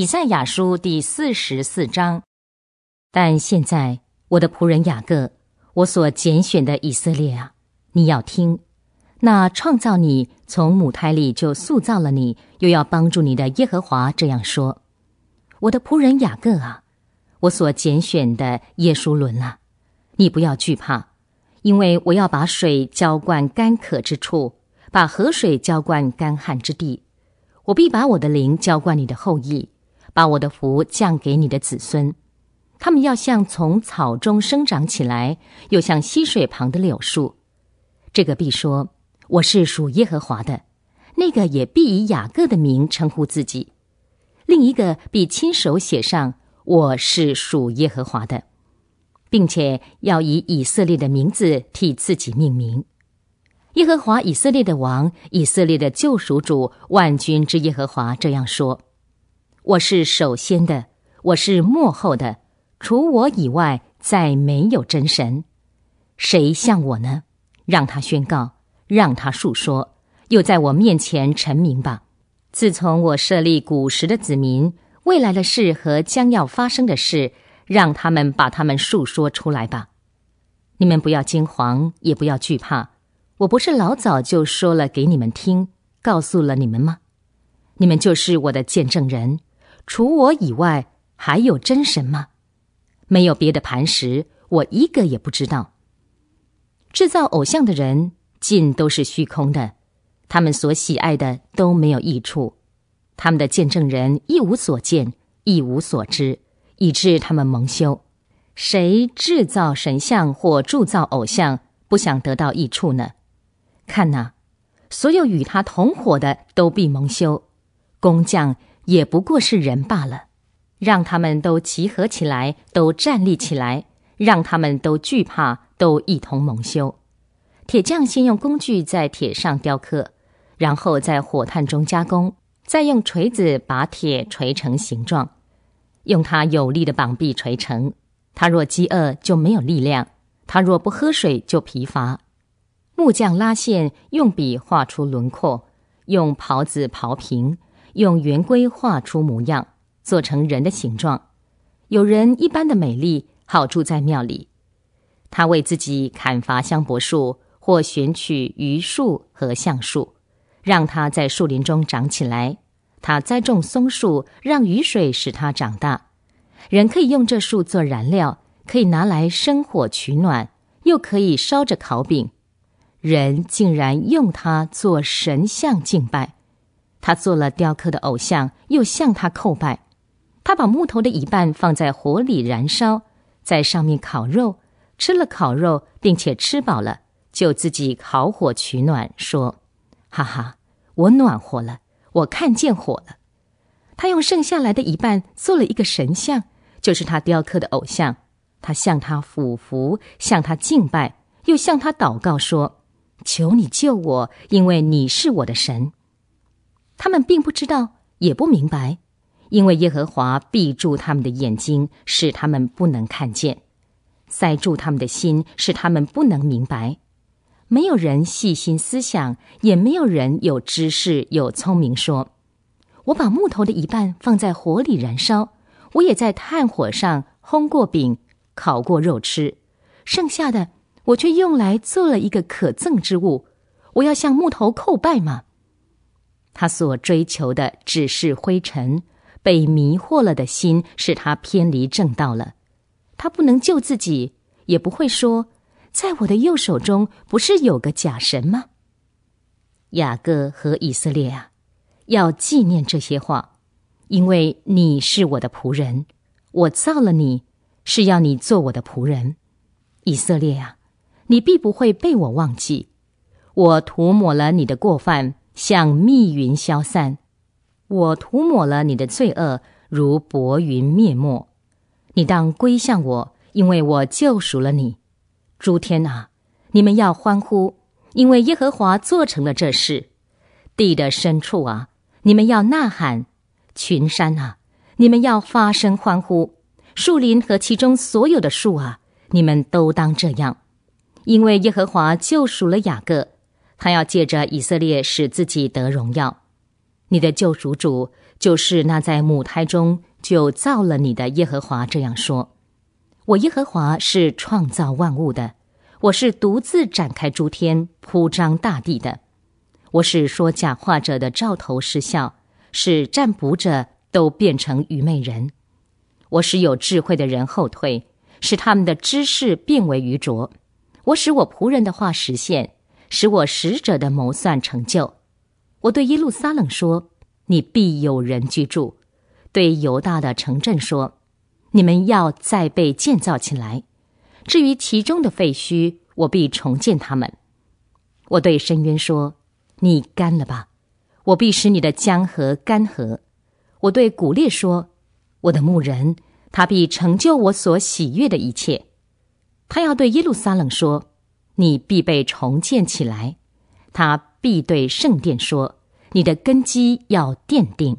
以赛亚书第四十四章，但现在我的仆人雅各，我所拣选的以色列啊，你要听，那创造你从母胎里就塑造了你，又要帮助你的耶和华这样说：我的仆人雅各啊，我所拣选的耶稣伦啊，你不要惧怕，因为我要把水浇灌干渴之处，把河水浇灌干旱之地，我必把我的灵浇灌你的后裔。把我的福降给你的子孙，他们要像从草中生长起来，又像溪水旁的柳树。这个必说我是属耶和华的，那个也必以雅各的名称呼自己；另一个必亲手写上我是属耶和华的，并且要以以色列的名字替自己命名。耶和华以色列的王、以色列的救赎主、万军之耶和华这样说。我是首先的，我是末后的，除我以外再没有真神，谁像我呢？让他宣告，让他述说，又在我面前臣民吧。自从我设立古时的子民，未来的事和将要发生的事，让他们把他们述说出来吧。你们不要惊慌，也不要惧怕，我不是老早就说了给你们听，告诉了你们吗？你们就是我的见证人。除我以外，还有真神吗？没有别的磐石，我一个也不知道。制造偶像的人尽都是虚空的，他们所喜爱的都没有益处，他们的见证人一无所见，一无所知，以致他们蒙羞。谁制造神像或铸造偶像，不想得到益处呢？看呐，所有与他同伙的都必蒙羞，工匠。也不过是人罢了，让他们都集合起来，都站立起来，让他们都惧怕，都一同蒙羞。铁匠先用工具在铁上雕刻，然后在火炭中加工，再用锤子把铁锤成形状，用他有力的膀臂锤成。他若饥饿就没有力量，他若不喝水就疲乏。木匠拉线，用笔画出轮廓，用刨子刨平。用圆规画出模样，做成人的形状，有人一般的美丽，好住在庙里。他为自己砍伐香柏树或选取榆树和橡树，让它在树林中长起来。他栽种松树，让雨水使它长大。人可以用这树做燃料，可以拿来生火取暖，又可以烧着烤饼。人竟然用它做神像敬拜。他做了雕刻的偶像，又向他叩拜。他把木头的一半放在火里燃烧，在上面烤肉，吃了烤肉，并且吃饱了，就自己烤火取暖，说：“哈哈，我暖和了，我看见火了。”他用剩下来的一半做了一个神像，就是他雕刻的偶像。他向他俯伏，向他敬拜，又向他祷告说：“求你救我，因为你是我的神。”他们并不知道，也不明白，因为耶和华闭住他们的眼睛，使他们不能看见；塞住他们的心，使他们不能明白。没有人细心思想，也没有人有知识、有聪明。说：“我把木头的一半放在火里燃烧，我也在炭火上烘过饼，烤过肉吃。剩下的，我却用来做了一个可憎之物。我要向木头叩拜吗？”他所追求的只是灰尘，被迷惑了的心使他偏离正道了。他不能救自己，也不会说：“在我的右手中不是有个假神吗？”雅各和以色列啊，要纪念这些话，因为你是我的仆人，我造了你，是要你做我的仆人。以色列啊，你必不会被我忘记，我涂抹了你的过犯。像密云消散，我涂抹了你的罪恶，如薄云灭没。你当归向我，因为我救赎了你。诸天啊，你们要欢呼，因为耶和华做成了这事。地的深处啊，你们要呐喊；群山啊，你们要发声欢呼；树林和其中所有的树啊，你们都当这样，因为耶和华救赎了雅各。他要借着以色列使自己得荣耀，你的救赎主就是那在母胎中就造了你的耶和华这样说：“我耶和华是创造万物的，我是独自展开诸天、铺张大地的，我是说假话者的兆头失效，使占卜者都变成愚昧人，我使有智慧的人后退，使他们的知识变为愚拙，我使我仆人的话实现。”使我使者的谋算成就。我对耶路撒冷说：“你必有人居住。”对犹大的城镇说：“你们要再被建造起来。”至于其中的废墟，我必重建他们。我对深渊说：“你干了吧！”我必使你的江河干涸。我对古列说：“我的牧人，他必成就我所喜悦的一切。他要对耶路撒冷说。”你必被重建起来，他必对圣殿说：“你的根基要奠定。”